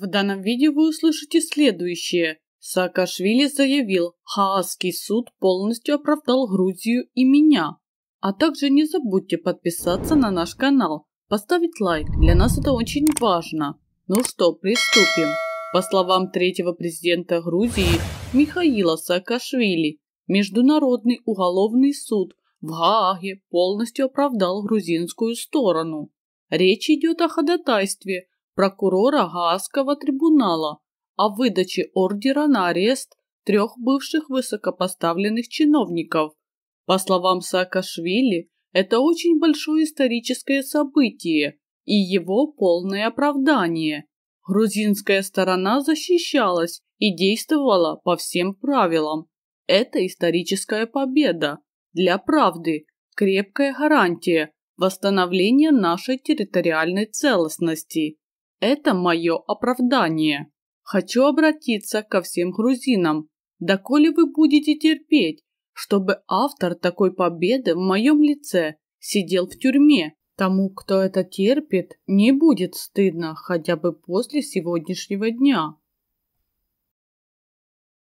В данном видео вы услышите следующее. Саакашвили заявил, Хаагский суд полностью оправдал Грузию и меня. А также не забудьте подписаться на наш канал, поставить лайк, для нас это очень важно. Ну что, приступим. По словам третьего президента Грузии Михаила Саакашвили, Международный уголовный суд в Гааге полностью оправдал грузинскую сторону. Речь идет о ходатайстве – прокурора гаасского трибунала о выдаче ордера на арест трех бывших высокопоставленных чиновников. По словам Саакашвили, это очень большое историческое событие и его полное оправдание. Грузинская сторона защищалась и действовала по всем правилам. Это историческая победа для правды, крепкая гарантия восстановления нашей территориальной целостности. Это мое оправдание. Хочу обратиться ко всем грузинам. Доколе вы будете терпеть, чтобы автор такой победы в моем лице сидел в тюрьме? Тому, кто это терпит, не будет стыдно хотя бы после сегодняшнего дня.